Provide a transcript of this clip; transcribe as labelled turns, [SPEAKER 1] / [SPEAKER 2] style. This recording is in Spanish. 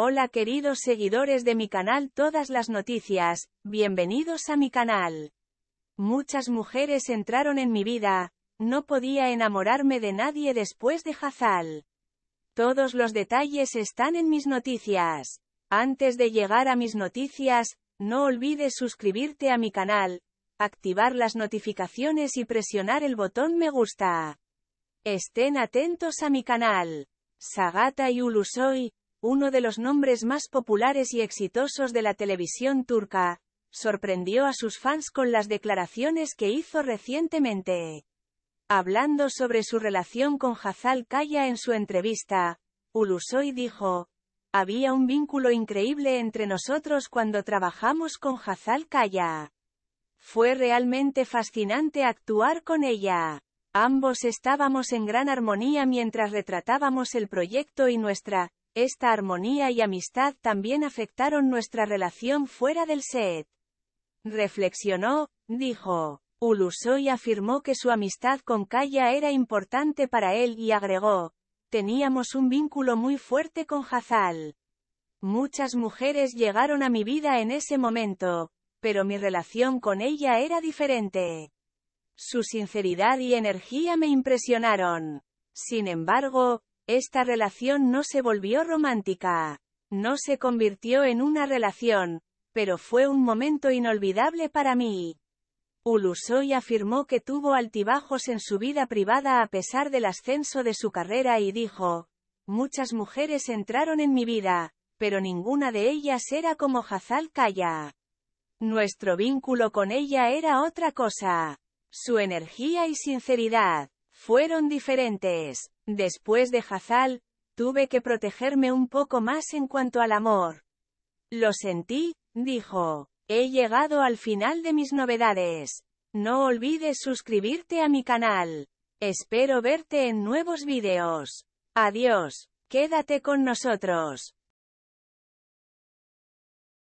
[SPEAKER 1] Hola queridos seguidores de mi canal Todas las Noticias, bienvenidos a mi canal. Muchas mujeres entraron en mi vida, no podía enamorarme de nadie después de Hazal. Todos los detalles están en mis noticias. Antes de llegar a mis noticias, no olvides suscribirte a mi canal, activar las notificaciones y presionar el botón me gusta. Estén atentos a mi canal. Sagata y Ulusoy, uno de los nombres más populares y exitosos de la televisión turca, sorprendió a sus fans con las declaraciones que hizo recientemente. Hablando sobre su relación con Hazal Kaya en su entrevista, Ulusoy dijo, había un vínculo increíble entre nosotros cuando trabajamos con Hazal Kaya. Fue realmente fascinante actuar con ella. Ambos estábamos en gran armonía mientras retratábamos el proyecto y nuestra esta armonía y amistad también afectaron nuestra relación fuera del set. Reflexionó, dijo. Ulusoy afirmó que su amistad con Kaya era importante para él y agregó, teníamos un vínculo muy fuerte con Hazal. Muchas mujeres llegaron a mi vida en ese momento, pero mi relación con ella era diferente. Su sinceridad y energía me impresionaron. Sin embargo, esta relación no se volvió romántica. No se convirtió en una relación, pero fue un momento inolvidable para mí. Ulusoy afirmó que tuvo altibajos en su vida privada a pesar del ascenso de su carrera y dijo, muchas mujeres entraron en mi vida, pero ninguna de ellas era como Hazal Kaya. Nuestro vínculo con ella era otra cosa. Su energía y sinceridad fueron diferentes. Después de Hazal, tuve que protegerme un poco más en cuanto al amor. Lo sentí, dijo. He llegado al final de mis novedades. No olvides suscribirte a mi canal. Espero verte en nuevos vídeos. Adiós. Quédate con nosotros.